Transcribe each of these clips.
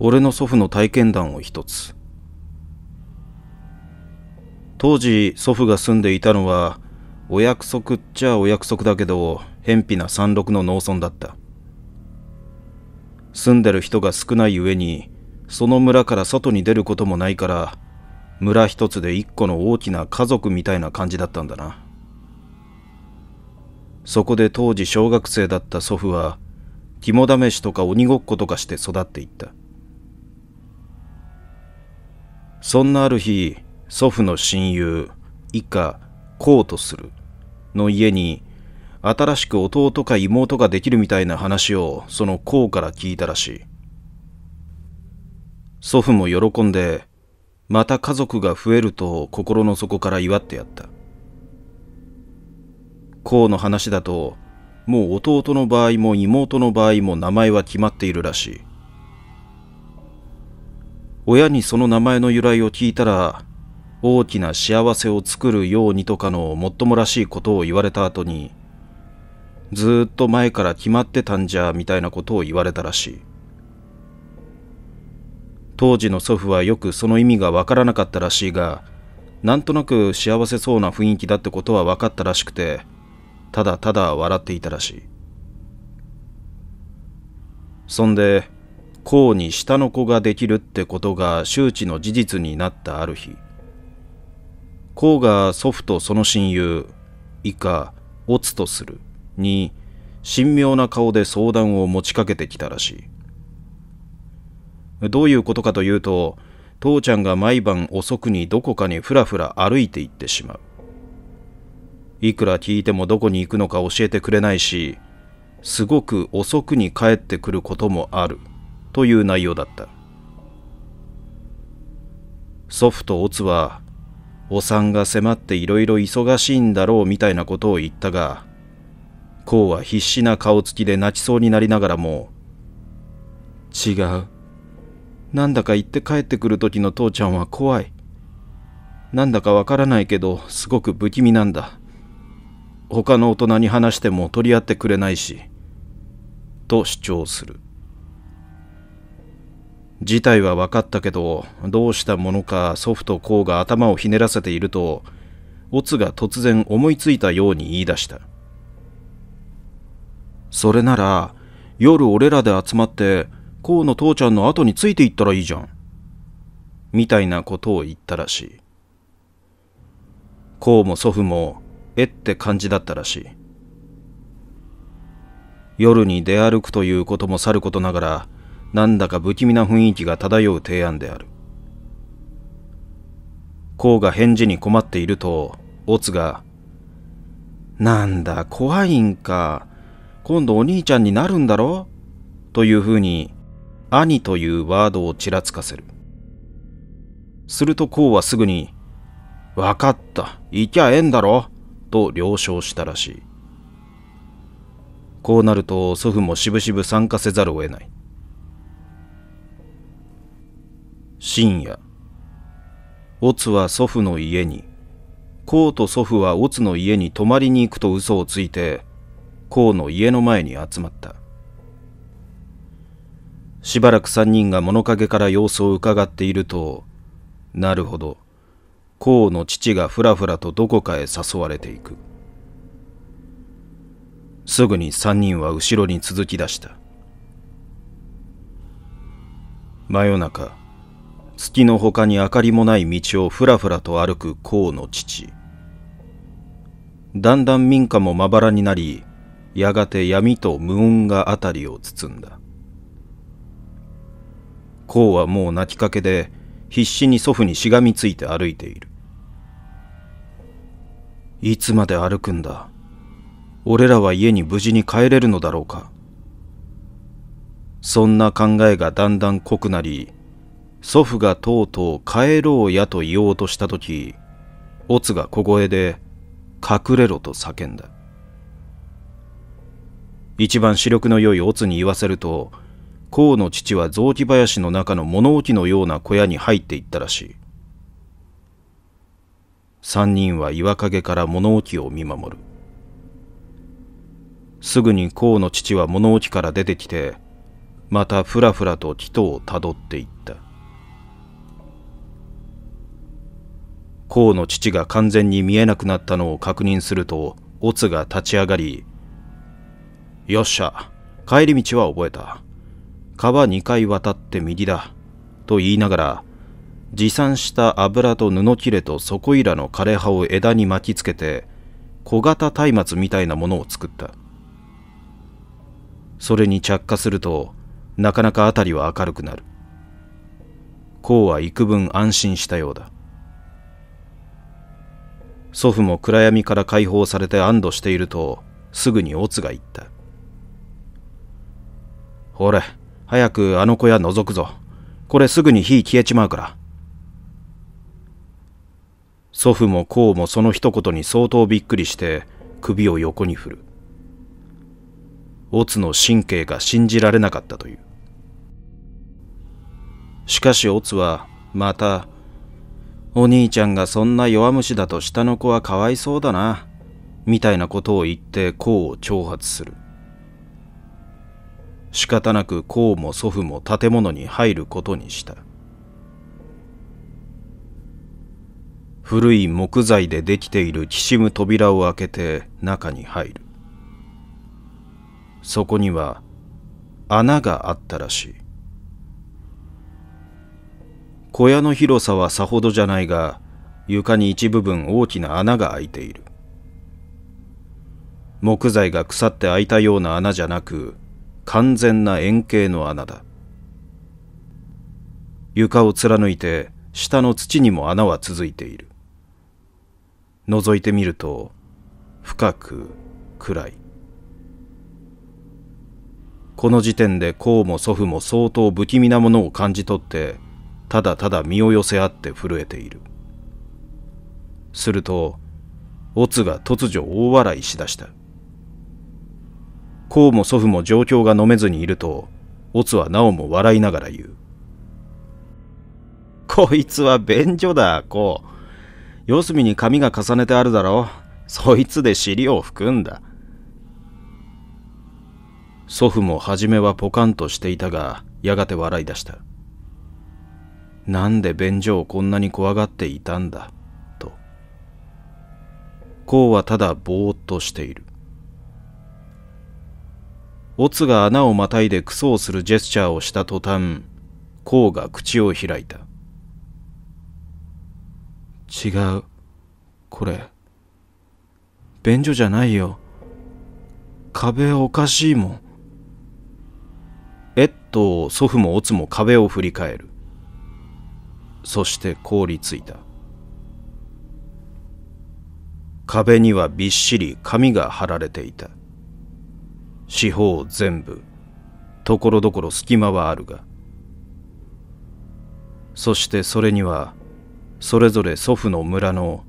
俺の祖父の体験談を一つ当時祖父が住んでいたのはお約束っちゃお約束だけど偏僻な山麓の農村だった住んでる人が少ない上にその村から外に出ることもないから村一つで一個の大きな家族みたいな感じだったんだなそこで当時小学生だった祖父は肝試しとか鬼ごっことかして育っていったそんなある日祖父の親友以下こうとするの家に新しく弟か妹ができるみたいな話をそのこうから聞いたらしい祖父も喜んでまた家族が増えると心の底から祝ってやったこうの話だともう弟の場合も妹の場合も名前は決まっているらしい親にその名前の由来を聞いたら、大きな幸せを作るようにとかのもっともらしいことを言われた後に、ずっと前から決まってたんじゃみたいなことを言われたらしい。当時の祖父はよくその意味がわからなかったらしいが、なんとなく幸せそうな雰囲気だってことは分かったらしくて、ただただ笑っていたらしい。そんで、甲に下の子ができるってことが周知の事実になったある日甲が祖父とその親友以下オツとするに神妙な顔で相談を持ちかけてきたらしいどういうことかというと父ちゃんが毎晩遅くにどこかにふらふら歩いて行ってしまういくら聞いてもどこに行くのか教えてくれないしすごく遅くに帰ってくることもあるという内容だった祖父とオツはお産が迫っていろいろ忙しいんだろうみたいなことを言ったがこうは必死な顔つきで泣きそうになりながらも違うなんだか行って帰ってくる時の父ちゃんは怖いなんだかわからないけどすごく不気味なんだ他の大人に話しても取り合ってくれないしと主張する事態は分かったけどどうしたものか祖父と公が頭をひねらせているとオツが突然思いついたように言い出したそれなら夜俺らで集まってコの父ちゃんの後についていったらいいじゃんみたいなことを言ったらしいコも祖父もえって感じだったらしい夜に出歩くということもさることながらなんだか不気味な雰囲気が漂う提案である。コウが返事に困っていると、オツが、なんだ、怖いんか。今度お兄ちゃんになるんだろというふうに、兄というワードをちらつかせる。するとコウはすぐに、わかった、行きゃええんだろと了承したらしい。こうなると祖父もしぶしぶ参加せざるを得ない。深夜オツは祖父の家にコウと祖父はオツの家に泊まりに行くと嘘をついてコウの家の前に集まったしばらく3人が物陰から様子をうかがっているとなるほどコウの父がふらふらとどこかへ誘われていくすぐに3人は後ろに続き出した真夜中月の他に明かりもない道をふらふらと歩く河の父だんだん民家もまばらになりやがて闇と無音が辺りを包んだこはもう泣きかけで必死に祖父にしがみついて歩いているいつまで歩くんだ俺らは家に無事に帰れるのだろうかそんな考えがだんだん濃くなり祖父がとうとう帰ろうやと言おうとした時、オツが小声で隠れろと叫んだ。一番視力の良いオツに言わせると、甲の父は雑木林の中の物置のような小屋に入っていったらしい。三人は岩陰から物置を見守る。すぐに甲の父は物置から出てきて、またふらふらと木戸をたどっていった。甲の父が完全に見えなくなったのを確認するとオツが立ち上がり「よっしゃ帰り道は覚えた川2回渡って右だ」と言いながら持参した油と布切れと底いらの枯れ葉を枝に巻きつけて小型松明みたいなものを作ったそれに着火するとなかなか辺りは明るくなるこうは幾分安心したようだ祖父も暗闇から解放されて安堵しているとすぐにオツが言った「ほれ早くあの小屋覗くぞこれすぐに火消えちまうから」祖父もこうもその一言に相当びっくりして首を横に振るオツの神経が信じられなかったというしかしオツはまたお兄ちゃんがそんな弱虫だと下の子はかわいそうだな。みたいなことを言って功を挑発する。仕方なく功も祖父も建物に入ることにした。古い木材でできているきしむ扉を開けて中に入る。そこには穴があったらしい。小屋の広さはさほどじゃないが床に一部分大きな穴が開いている木材が腐って開いたような穴じゃなく完全な円形の穴だ床を貫いて下の土にも穴は続いている覗いてみると深く暗いこの時点で公も祖父も相当不気味なものを感じ取ってただただ身を寄せ合って震えているするとオツが突如大笑いしだしたこうも祖父も状況が飲めずにいるとオツはなおも笑いながら言うこいつは便所だこう四隅に髪が重ねてあるだろそいつで尻を含んだ祖父も初めはポカンとしていたがやがて笑い出したなんで便所をこんなに怖がっていたんだ、と。こうはただぼーっとしている。オツが穴をまたいでクソをするジェスチャーをした途端、こうが口を開いた。違う。これ。便所じゃないよ。壁おかしいもん。えっと、祖父もオツも壁を振り返る。そして凍りついた壁にはびっしり紙が貼られていた四方全部ところどころ隙間はあるがそしてそれにはそれぞれ祖父の村の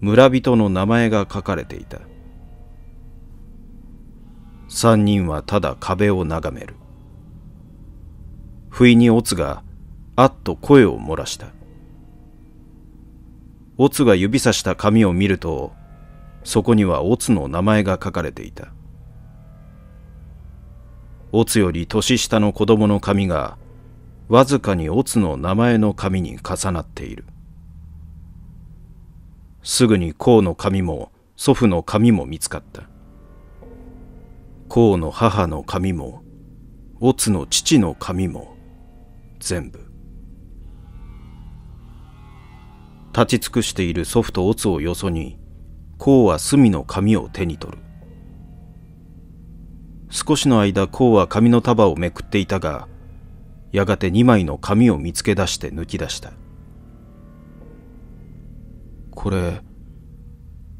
村人の名前が書かれていた三人はただ壁を眺める不意に乙があっと声を漏らしたオツが指さした紙を見ると、そこにはオツの名前が書かれていた。オツより年下の子供の髪が、わずかにオツの名前の髪に重なっている。すぐに甲の髪も祖父の髪も見つかった。甲の母の髪も、オツの父の髪も、全部。立ち尽くしている祖父と乙をよそに孔は隅の紙を手に取る少しの間孔は紙の束をめくっていたがやがて2枚の紙を見つけ出して抜き出したこれ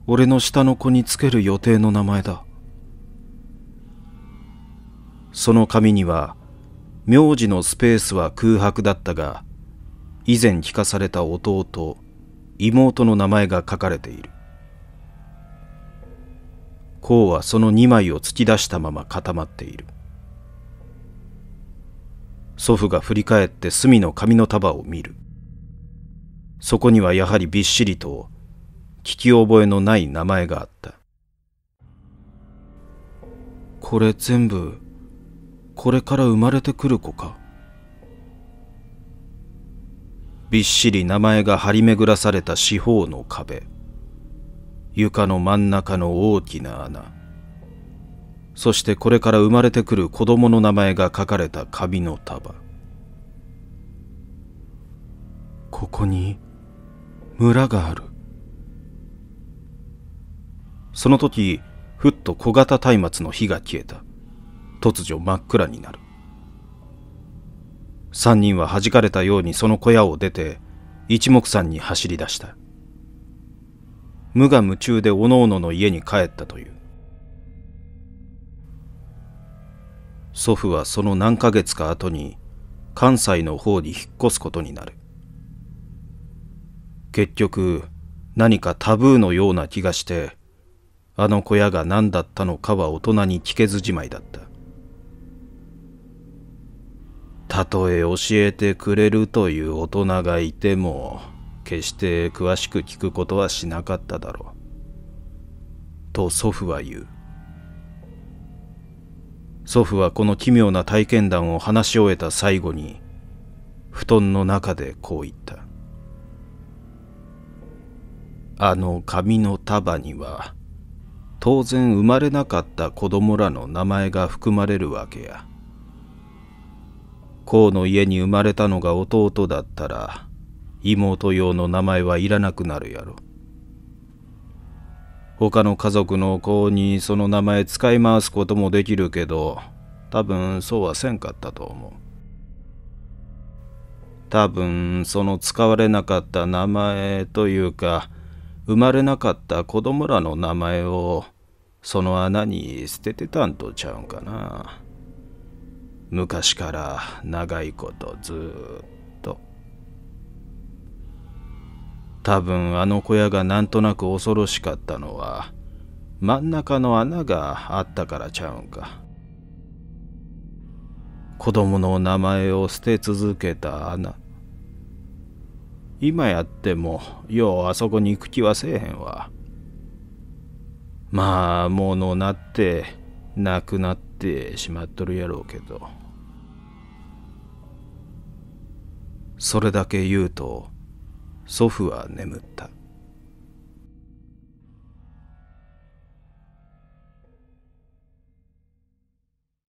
俺の下の子につける予定の名前だその紙には名字のスペースは空白だったが以前聞かされた弟妹の名前が書かれている。うはその2枚を突き出したまま固まっている。祖父が振り返って隅の紙の束を見る。そこにはやはりびっしりと聞き覚えのない名前があった。これ全部、これから生まれてくる子か。びっしり名前が張り巡らされた四方の壁床の真ん中の大きな穴そしてこれから生まれてくる子供の名前が書かれた紙の束ここに村があるその時ふっと小型松明の火が消えた突如真っ暗になる三人は弾かれたようにその小屋を出て、一目散に走り出した。無我夢中でおのおのの家に帰ったという。祖父はその何ヶ月か後に関西の方に引っ越すことになる。結局何かタブーのような気がしてあの小屋が何だったのかは大人に聞けずじまいだったたとえ教えてくれるという大人がいても、決して詳しく聞くことはしなかっただろう。と祖父は言う。祖父はこの奇妙な体験談を話し終えた最後に、布団の中でこう言った。あの紙の束には、当然生まれなかった子供らの名前が含まれるわけや。孔の家に生まれたのが弟だったら妹用の名前はいらなくなるやろ他の家族の子にその名前使い回すこともできるけど多分そうはせんかったと思う多分その使われなかった名前というか生まれなかった子供らの名前をその穴に捨ててたんとちゃうんかな。昔から長いことずっと多分あの小屋がなんとなく恐ろしかったのは真ん中の穴があったからちゃうんか子供の名前を捨て続けた穴今やってもようあそこに行く気はせえへんわまあもうのなってなくなってしまっとるやろうけどそれだけ言うと祖父は眠った